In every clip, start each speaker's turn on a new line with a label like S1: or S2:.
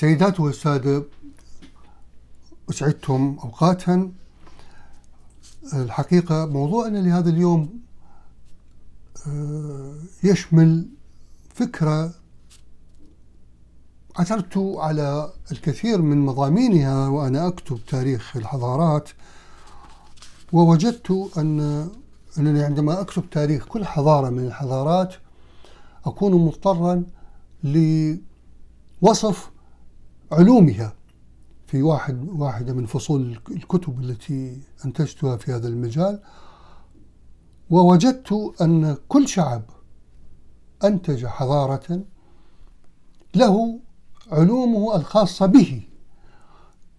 S1: سيدات والسادة أسعدتم أوقاتا الحقيقة موضوعنا لهذا اليوم آه، يشمل فكرة عثرت على الكثير من مضامينها وأنا أكتب تاريخ الحضارات ووجدت أن أنني عندما أكتب تاريخ كل حضارة من الحضارات أكون مضطرا لوصف علومها في واحد واحدة من فصول الكتب التي أنتجتها في هذا المجال ووجدت أن كل شعب أنتج حضارة له علومه الخاصة به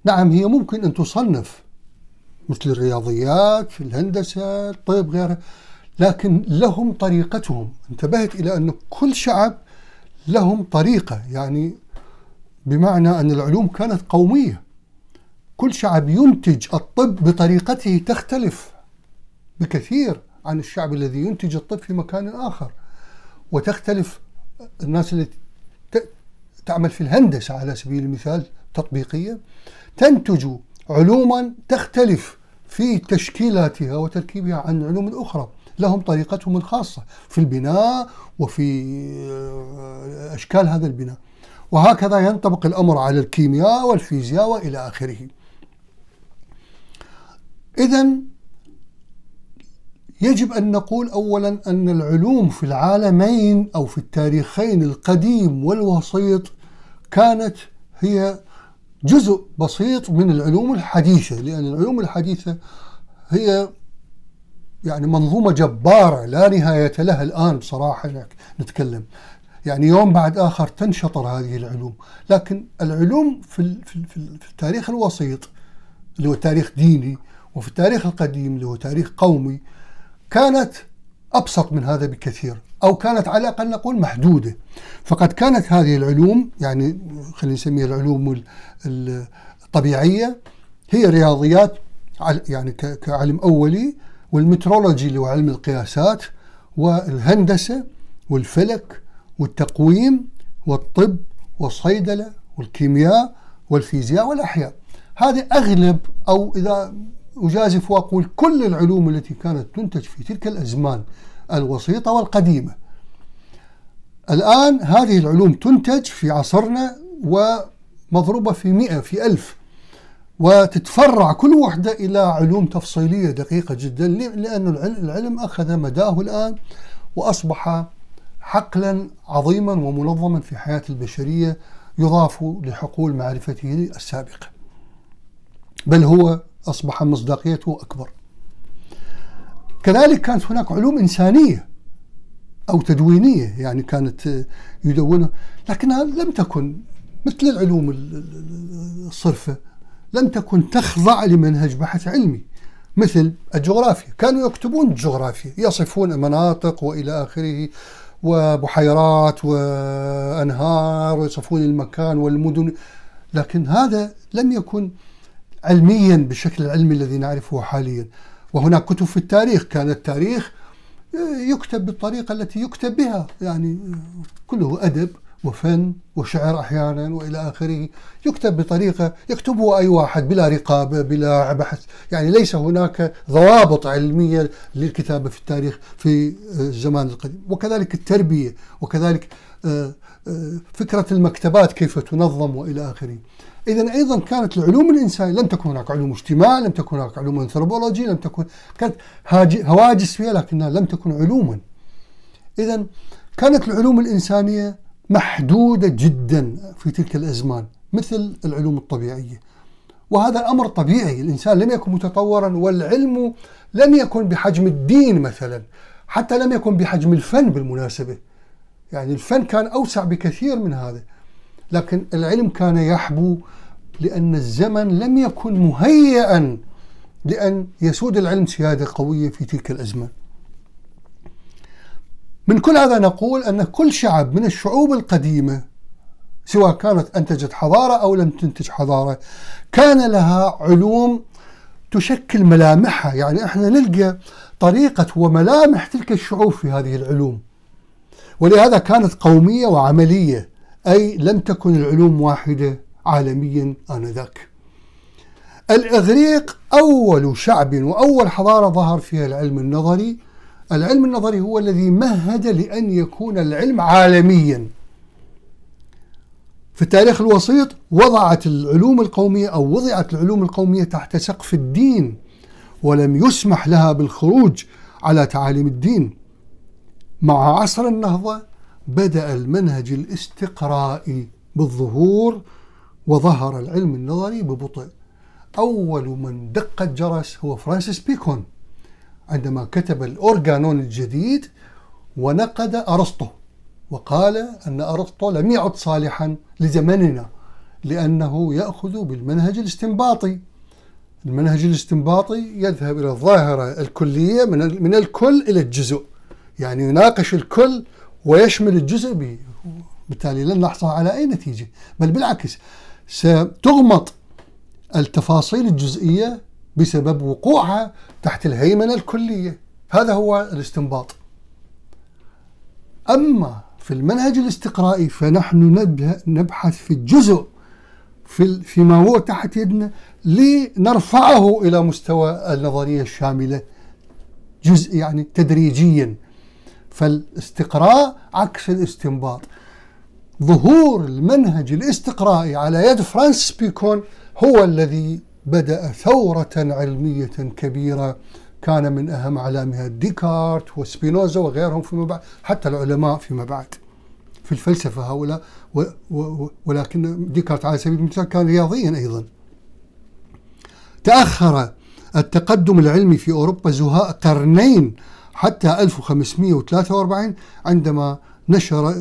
S1: نعم هي ممكن أن تصنف مثل الرياضيات الهندسة الطب غيرها لكن لهم طريقتهم انتبهت إلى أن كل شعب لهم طريقة يعني بمعنى أن العلوم كانت قومية كل شعب ينتج الطب بطريقته تختلف بكثير عن الشعب الذي ينتج الطب في مكان آخر وتختلف الناس التي تعمل في الهندسة على سبيل المثال تطبيقية تنتج علوما تختلف في تشكيلاتها وتركيبها عن علوم أخرى لهم طريقتهم الخاصة في البناء وفي آه، أشكال هذا البناء وهكذا ينطبق الأمر على الكيمياء والفيزياء وإلى آخره إذا يجب أن نقول أولا أن العلوم في العالمين أو في التاريخين القديم والوسيط كانت هي جزء بسيط من العلوم الحديثة لأن العلوم الحديثة هي يعني منظومة جبارة لا نهاية لها الآن صراحة نتكلم يعني يوم بعد آخر تنشطر هذه العلوم لكن العلوم في, في, في التاريخ الوسيط اللي هو تاريخ ديني وفي التاريخ القديم اللي هو تاريخ قومي كانت أبسط من هذا بكثير أو كانت على الأقل نقول محدودة فقد كانت هذه العلوم يعني خلينا نسميها العلوم الطبيعية هي رياضيات يعني كعلم أولي والمترولوجي اللي هو علم القياسات والهندسة والفلك والتقويم والطب والصيدلة والكيمياء والفيزياء والأحياء هذه أغلب أو إذا أجازف وأقول كل العلوم التي كانت تنتج في تلك الأزمان الوسيطة والقديمة الآن هذه العلوم تنتج في عصرنا ومضروبة في مئة في ألف وتتفرع كل وحدة إلى علوم تفصيلية دقيقة جدا لأن العلم أخذ مداه الآن وأصبح حقلا عظيما ومنظما في حياة البشرية يضاف لحقول معرفته السابقة بل هو أصبح مصداقيته أكبر كذلك كانت هناك علوم إنسانية أو تدوينية يعني كانت يدونها لكنها لم تكن مثل العلوم الصرفة لم تكن تخضع لمنهج بحث علمي مثل الجغرافيا كانوا يكتبون الجغرافيا يصفون مناطق وإلى آخره وبحيرات وأنهار ويصفون المكان والمدن لكن هذا لم يكن علميا بالشكل العلمي الذي نعرفه حاليا وهناك كتب في التاريخ كان التاريخ يكتب بالطريقة التي يكتب بها يعني كله أدب وفن وشعر احيانا والى اخره يكتب بطريقه يكتبه اي واحد بلا رقابه بلا بحث يعني ليس هناك ضوابط علميه للكتابه في التاريخ في آه، الزمان القديم وكذلك التربيه وكذلك آه، آه، فكره المكتبات كيف تنظم والى اخره اذا ايضا كانت العلوم الانسانيه لم تكن هناك علوم اجتماع لم تكن هناك علوم انثروبولوجي لم تكن كانت هواجس فيها لكنها لم تكن علوما اذا كانت العلوم الانسانيه محدودة جدا في تلك الأزمان مثل العلوم الطبيعية وهذا أمر طبيعي الإنسان لم يكن متطورا والعلم لم يكن بحجم الدين مثلا حتى لم يكن بحجم الفن بالمناسبة يعني الفن كان أوسع بكثير من هذا لكن العلم كان يحبو لأن الزمن لم يكن مهيئا لأن يسود العلم سيادة قوية في تلك الأزمان من كل هذا نقول أن كل شعب من الشعوب القديمة سواء كانت أنتجت حضارة أو لم تنتج حضارة كان لها علوم تشكل ملامحها يعني احنا نلقى طريقة وملامح تلك الشعوب في هذه العلوم ولهذا كانت قومية وعملية أي لم تكن العلوم واحدة عالميا آنذاك الإغريق أول شعب وأول حضارة ظهر فيها العلم النظري العلم النظري هو الذي مهد لأن يكون العلم عالميا في التاريخ الوسيط وضعت العلوم القومية أو وضعت العلوم القومية تحت سقف الدين ولم يسمح لها بالخروج على تعاليم الدين مع عصر النهضة بدأ المنهج الاستقرائي بالظهور وظهر العلم النظري ببطء أول من دق الجرس هو فرانسيس بيكون عندما كتب الأورغانون الجديد ونقد أرسطو وقال أن أرسطو لم يعد صالحا لزمننا لأنه يأخذ بالمنهج الاستنباطي المنهج الاستنباطي يذهب إلى الظاهرة الكلية من, من الكل إلى الجزء يعني يناقش الكل ويشمل الجزء به بالتالي لن نحصل على أي نتيجة بل بالعكس ستغمط التفاصيل الجزئية بسبب وقوعها تحت الهيمنة الكلية هذا هو الاستنباط أما في المنهج الاستقرائي فنحن نبحث في الجزء في فيما هو تحت يدنا لنرفعه إلى مستوى النظرية الشاملة جزء يعني تدريجيا فالاستقراء عكس الاستنباط ظهور المنهج الاستقرائي على يد فرانس بيكون هو الذي بدأ ثورة علمية كبيرة كان من أهم علامها ديكارت وسبينوزا وغيرهم فيما بعد حتى العلماء فيما بعد في الفلسفة هؤلاء ولكن ديكارت على سبيل المثال كان رياضيا أيضا تأخر التقدم العلمي في أوروبا زهاء قرنين حتى 1543 عندما نشر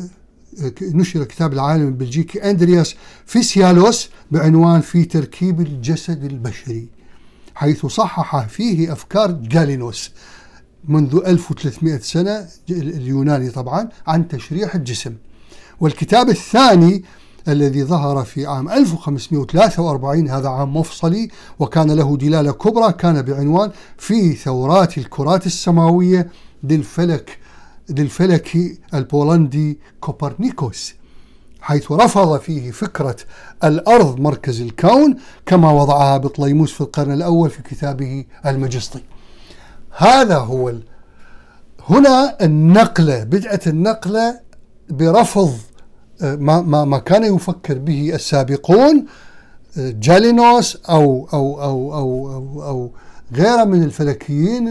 S1: نشر كتاب العالم البلجيكي أندرياس فيسيالوس بعنوان في تركيب الجسد البشري حيث صحح فيه أفكار جالينوس منذ 1300 سنة اليوناني طبعا عن تشريح الجسم والكتاب الثاني الذي ظهر في عام 1543 هذا عام مفصلي وكان له دلالة كبرى كان بعنوان في ثورات الكرات السماوية للفلك للفلكي البولندي كوبرنيكوس حيث رفض فيه فكرة الأرض مركز الكون كما وضعها بطليموس في القرن الأول في كتابه المجسطي هذا هو ال... هنا النقلة بدأت النقلة برفض آه، ما, ما, ما كان يفكر به السابقون آه، جالينوس أو أو أو أو أو, أو, أو غيره من الفلكيين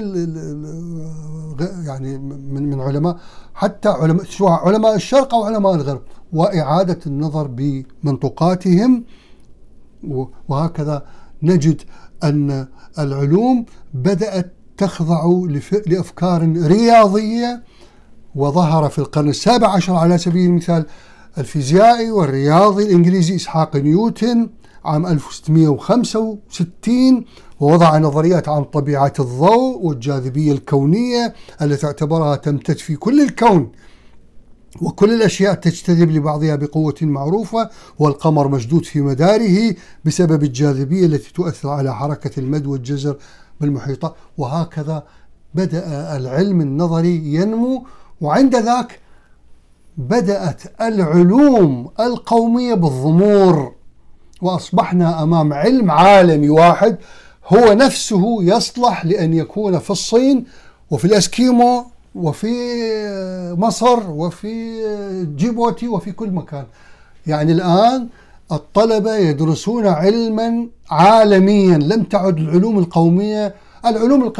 S1: يعني من من علماء حتى علماء سواء علماء الشرق او علماء الغرب واعاده النظر بمنطوقاتهم وهكذا نجد ان العلوم بدات تخضع لافكار رياضيه وظهر في القرن السابع عشر على سبيل المثال الفيزيائي والرياضي الانجليزي اسحاق نيوتن عام 1665 ووضع نظريات عن طبيعة الضوء والجاذبية الكونية التي اعتبرها تمتد في كل الكون وكل الأشياء تجتذب لبعضها بقوة معروفة والقمر مشدود في مداره بسبب الجاذبية التي تؤثر على حركة المد والجزر بالمحيطات وهكذا بدأ العلم النظري ينمو وعند ذاك بدأت العلوم القومية بالضمور واصبحنا امام علم عالمي واحد هو نفسه يصلح لان يكون في الصين وفي الاسكيمو وفي مصر وفي جيبوتي وفي كل مكان يعني الان الطلبه يدرسون علما عالميا لم تعد العلوم القوميه العلوم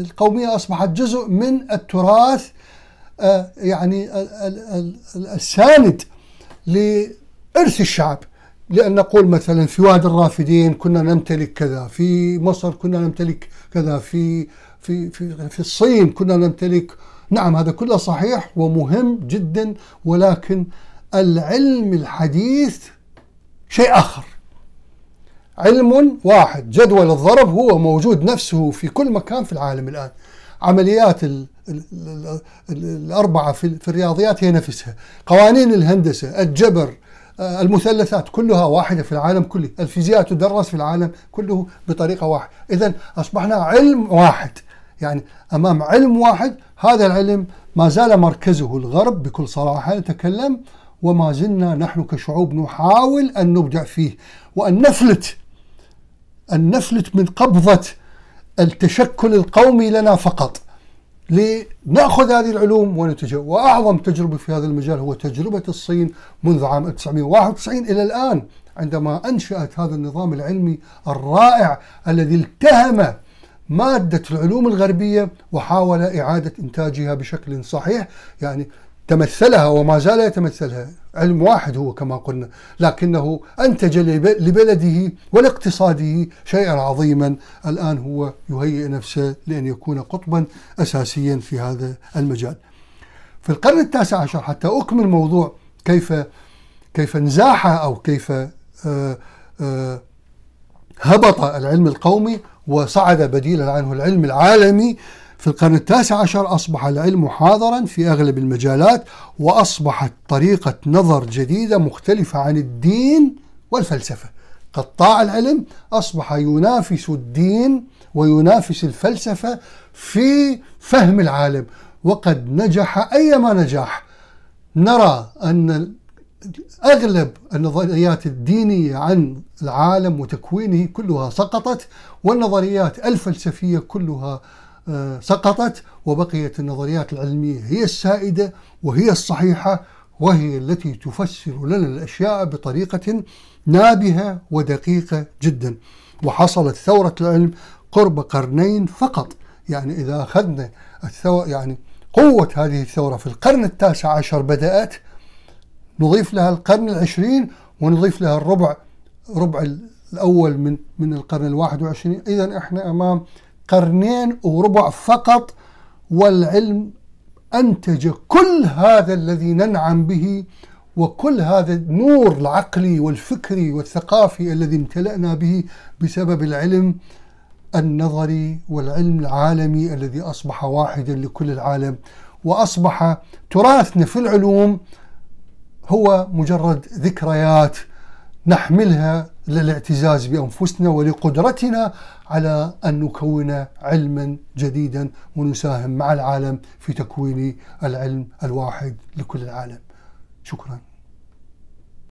S1: القوميه اصبحت جزء من التراث آه، يعني الساند لارث الشعب لأن نقول مثلا في وادي الرافدين كنا نمتلك كذا في مصر كنا نمتلك كذا في في في, في الصين كنا نمتلك نعم هذا كله صحيح ومهم جدا ولكن العلم الحديث شيء آخر علم واحد جدول الضرب هو موجود نفسه في كل مكان في العالم الآن عمليات ال ال ال الأربعة في, في الرياضيات هي نفسها قوانين الهندسة الجبر آه، المثلثات كلها واحدة في العالم كله الفيزياء تدرس في العالم كله بطريقة واحدة إذا أصبحنا علم واحد يعني أمام علم واحد هذا العلم ما زال مركزه الغرب بكل صراحة نتكلم وما زلنا نحن كشعوب نحاول أن نبدع فيه وأن نفلت أن نفلت من قبضة التشكل القومي لنا فقط لنأخذ هذه العلوم ونتجه وأعظم تجربة في هذا المجال هو تجربة الصين منذ عام 1991 إلى الآن عندما أنشأت هذا النظام العلمي الرائع الذي التهم مادة العلوم الغربية وحاول إعادة إنتاجها بشكل صحيح يعني تمثلها وما زال يتمثلها علم واحد هو كما قلنا لكنه أنتج لبلده ولاقتصاده شيئا عظيما الآن هو يهيئ نفسه لأن يكون قطبا أساسيا في هذا المجال في القرن التاسع عشر حتى أكمل موضوع كيف كيف انزاح أو كيف آه، آه، هبط العلم القومي وصعد بديلا عنه العلم العالمي في القرن التاسع عشر أصبح العلم حاضرا في أغلب المجالات وأصبحت طريقة نظر جديدة مختلفة عن الدين والفلسفة قطاع العلم أصبح ينافس الدين وينافس الفلسفة في فهم العالم وقد نجح أيما نجاح نرى أن أغلب النظريات الدينية عن العالم وتكوينه كلها سقطت والنظريات الفلسفية كلها سقطت وبقيت النظريات العلمية هي السائدة وهي الصحيحة وهي التي تفسر لنا الأشياء بطريقة نابهة ودقيقة جدا وحصلت ثورة العلم قرب قرنين فقط يعني إذا أخذنا الثورة يعني قوة هذه الثورة في القرن التاسع عشر بدأت نضيف لها القرن العشرين ونضيف لها الربع ربع الأول من من القرن الواحد وعشرين إذا إحنا أمام قرنين وربع فقط والعلم أنتج كل هذا الذي ننعم به وكل هذا النور العقلي والفكري والثقافي الذي امتلأنا به بسبب العلم النظري والعلم العالمي الذي أصبح واحدا لكل العالم وأصبح تراثنا في العلوم هو مجرد ذكريات نحملها للاعتزاز بانفسنا ولقدرتنا على ان نكون علما جديدا ونساهم مع العالم في تكوين العلم الواحد لكل العالم. شكرا.